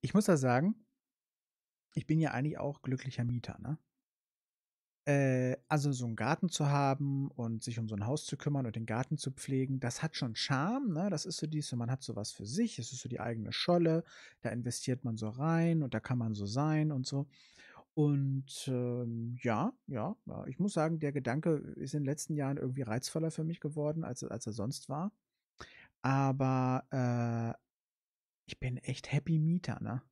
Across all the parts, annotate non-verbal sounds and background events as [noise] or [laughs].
Ich muss da sagen, ich bin ja eigentlich auch glücklicher Mieter, ne? Äh, also so einen Garten zu haben und sich um so ein Haus zu kümmern und den Garten zu pflegen, das hat schon Charme, ne? Das ist so dies, man hat sowas für sich, es ist so die eigene Scholle, da investiert man so rein und da kann man so sein und so. Und ähm, ja, ja, ja, ich muss sagen, der Gedanke ist in den letzten Jahren irgendwie reizvoller für mich geworden, als, als er sonst war. Aber äh, ich bin echt happy Mieter, ne?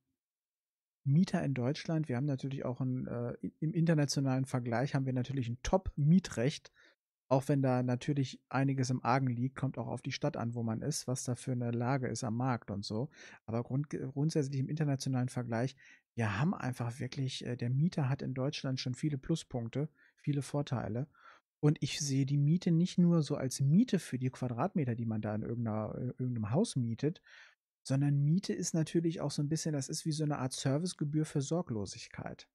Mieter in Deutschland, wir haben natürlich auch ein, äh, im internationalen Vergleich haben wir natürlich ein Top-Mietrecht. Auch wenn da natürlich einiges im Argen liegt, kommt auch auf die Stadt an, wo man ist, was da für eine Lage ist am Markt und so. Aber grund grundsätzlich im internationalen Vergleich, wir haben einfach wirklich, äh, der Mieter hat in Deutschland schon viele Pluspunkte, viele Vorteile. Und ich sehe die Miete nicht nur so als Miete für die Quadratmeter, die man da in, in irgendeinem Haus mietet, sondern Miete ist natürlich auch so ein bisschen, das ist wie so eine Art Servicegebühr für Sorglosigkeit.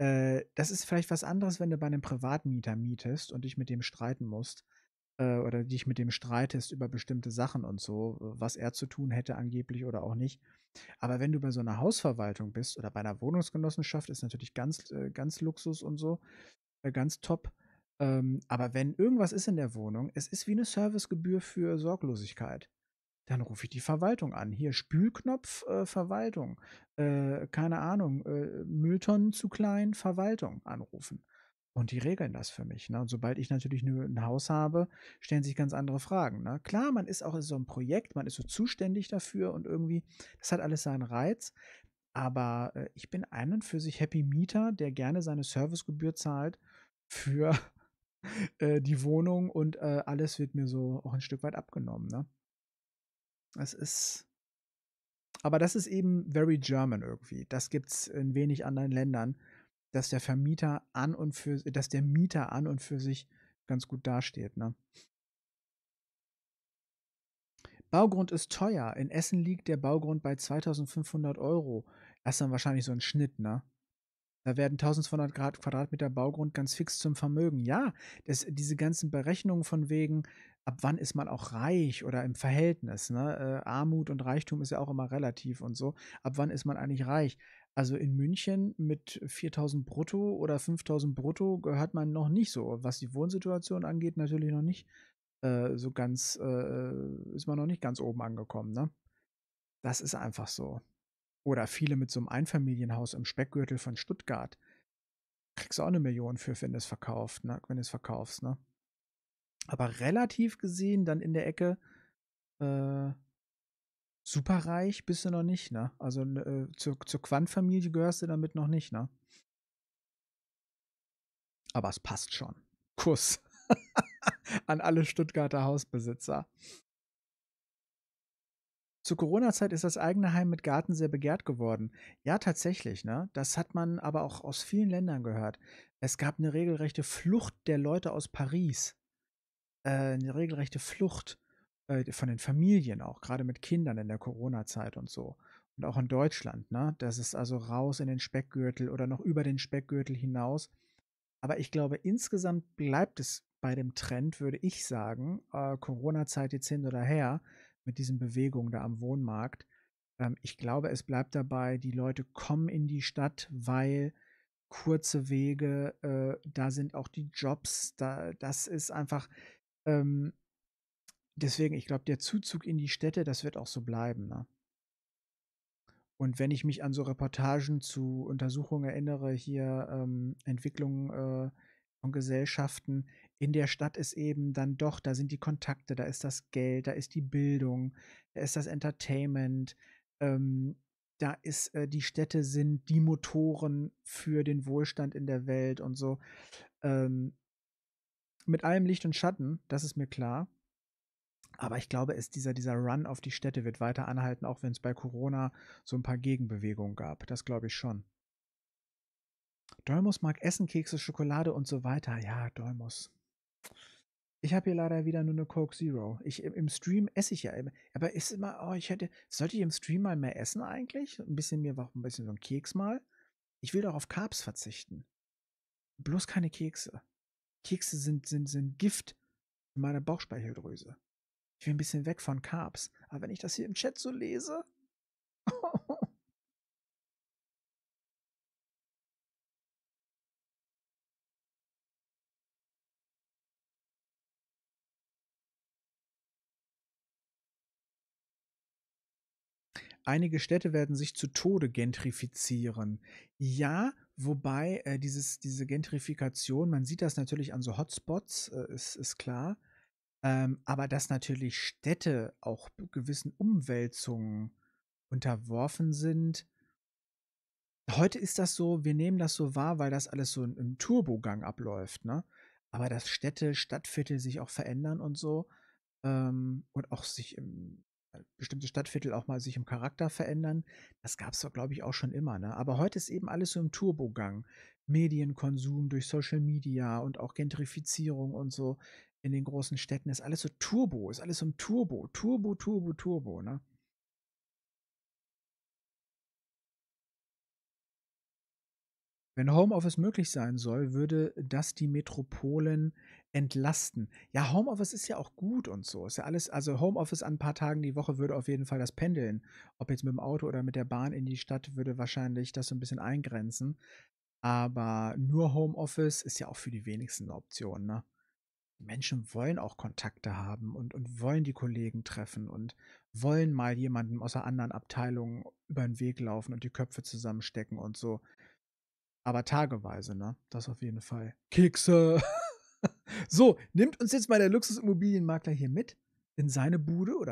Äh, das ist vielleicht was anderes, wenn du bei einem Privatmieter mietest und dich mit dem streiten musst äh, oder dich mit dem streitest über bestimmte Sachen und so, was er zu tun hätte angeblich oder auch nicht. Aber wenn du bei so einer Hausverwaltung bist oder bei einer Wohnungsgenossenschaft, ist natürlich ganz, äh, ganz Luxus und so, äh, ganz top. Ähm, aber wenn irgendwas ist in der Wohnung, es ist wie eine Servicegebühr für Sorglosigkeit. Dann rufe ich die Verwaltung an. Hier Spülknopf, äh, Verwaltung. Äh, keine Ahnung, äh, Mülltonnen zu klein, Verwaltung anrufen. Und die regeln das für mich. Ne? Und sobald ich natürlich ein Haus habe, stellen sich ganz andere Fragen. Ne? Klar, man ist auch in so einem Projekt, man ist so zuständig dafür und irgendwie, das hat alles seinen Reiz. Aber äh, ich bin ein und für sich Happy Mieter, der gerne seine Servicegebühr zahlt für [laughs] äh, die Wohnung und äh, alles wird mir so auch ein Stück weit abgenommen. Ne? Es ist. Aber das ist eben very German irgendwie. Das gibt es in wenig anderen Ländern, dass der Vermieter an und für, dass der Mieter an und für sich ganz gut dasteht. Ne? Baugrund ist teuer. In Essen liegt der Baugrund bei 2500 Euro. Das ist dann wahrscheinlich so ein Schnitt, ne? Da werden 1200 Grad Quadratmeter Baugrund ganz fix zum Vermögen. Ja, das, diese ganzen Berechnungen von wegen, ab wann ist man auch reich oder im Verhältnis. Ne? Äh, Armut und Reichtum ist ja auch immer relativ und so. Ab wann ist man eigentlich reich? Also in München mit 4000 brutto oder 5000 brutto gehört man noch nicht so. Was die Wohnsituation angeht, natürlich noch nicht äh, so ganz, äh, ist man noch nicht ganz oben angekommen. Ne? Das ist einfach so. Oder viele mit so einem Einfamilienhaus im Speckgürtel von Stuttgart. Kriegst du auch eine Million für, wenn du es verkaufst, ne? Wenn du es verkaufst, ne? Aber relativ gesehen, dann in der Ecke, äh, superreich bist du noch nicht, ne? Also ne, äh, zur, zur Quant-Familie gehörst du damit noch nicht, ne? Aber es passt schon. Kuss [laughs] an alle Stuttgarter Hausbesitzer. Zur Corona-Zeit ist das eigene Heim mit Garten sehr begehrt geworden. Ja, tatsächlich, ne? Das hat man aber auch aus vielen Ländern gehört. Es gab eine regelrechte Flucht der Leute aus Paris. Äh, eine regelrechte Flucht äh, von den Familien auch, gerade mit Kindern in der Corona-Zeit und so. Und auch in Deutschland, ne? Das ist also raus in den Speckgürtel oder noch über den Speckgürtel hinaus. Aber ich glaube, insgesamt bleibt es bei dem Trend, würde ich sagen, äh, Corona-Zeit jetzt hin oder her, mit diesen Bewegungen da am Wohnmarkt. Ähm, ich glaube, es bleibt dabei, die Leute kommen in die Stadt, weil kurze Wege, äh, da sind auch die Jobs, da, das ist einfach, ähm, deswegen, ich glaube, der Zuzug in die Städte, das wird auch so bleiben. Ne? Und wenn ich mich an so Reportagen zu Untersuchungen erinnere, hier ähm, Entwicklung äh, von Gesellschaften, in der Stadt ist eben dann doch, da sind die Kontakte, da ist das Geld, da ist die Bildung, da ist das Entertainment, ähm, da ist, äh, die Städte sind die Motoren für den Wohlstand in der Welt und so. Ähm, mit allem Licht und Schatten, das ist mir klar. Aber ich glaube, ist dieser, dieser Run auf die Städte wird weiter anhalten, auch wenn es bei Corona so ein paar Gegenbewegungen gab. Das glaube ich schon. Dolmus mag Essen, Kekse, Schokolade und so weiter. Ja, Dolmus. Ich habe hier leider wieder nur eine Coke Zero. Ich, Im Stream esse ich ja immer. Aber ist immer, oh, ich hätte, sollte ich im Stream mal mehr essen eigentlich? Ein bisschen mir war ein bisschen so ein Keks mal. Ich will doch auf Carbs verzichten. Bloß keine Kekse. Kekse sind, sind, sind Gift für meine Bauchspeicheldrüse. Ich will ein bisschen weg von Carbs. Aber wenn ich das hier im Chat so lese. [laughs] einige Städte werden sich zu Tode gentrifizieren. Ja, wobei äh, dieses, diese Gentrifikation, man sieht das natürlich an so Hotspots, äh, ist, ist klar. Ähm, aber dass natürlich Städte auch gewissen Umwälzungen unterworfen sind. Heute ist das so, wir nehmen das so wahr, weil das alles so im Turbogang abläuft, ne? Aber dass Städte, Stadtviertel sich auch verändern und so ähm, und auch sich im äh, bestimmte Stadtviertel auch mal sich im Charakter verändern. Das gab es doch, glaube ich, auch schon immer. Ne? Aber heute ist eben alles so im Turbogang. Medienkonsum durch Social Media und auch Gentrifizierung und so in den großen Städten ist alles so Turbo, ist alles so im Turbo, Turbo, Turbo, Turbo. Ne? Wenn Homeoffice möglich sein soll, würde das die Metropolen entlasten. Ja, Homeoffice ist ja auch gut und so. Ist ja alles, also Homeoffice an ein paar Tagen die Woche würde auf jeden Fall das Pendeln, ob jetzt mit dem Auto oder mit der Bahn in die Stadt, würde wahrscheinlich das so ein bisschen eingrenzen. Aber nur Homeoffice ist ja auch für die wenigsten eine Option, ne? Die Menschen wollen auch Kontakte haben und, und wollen die Kollegen treffen und wollen mal jemandem aus einer anderen Abteilung über den Weg laufen und die Köpfe zusammenstecken und so. Aber tageweise, ne? Das auf jeden Fall. Kekse. [laughs] so, nimmt uns jetzt mal der Luxusimmobilienmakler hier mit in seine Bude oder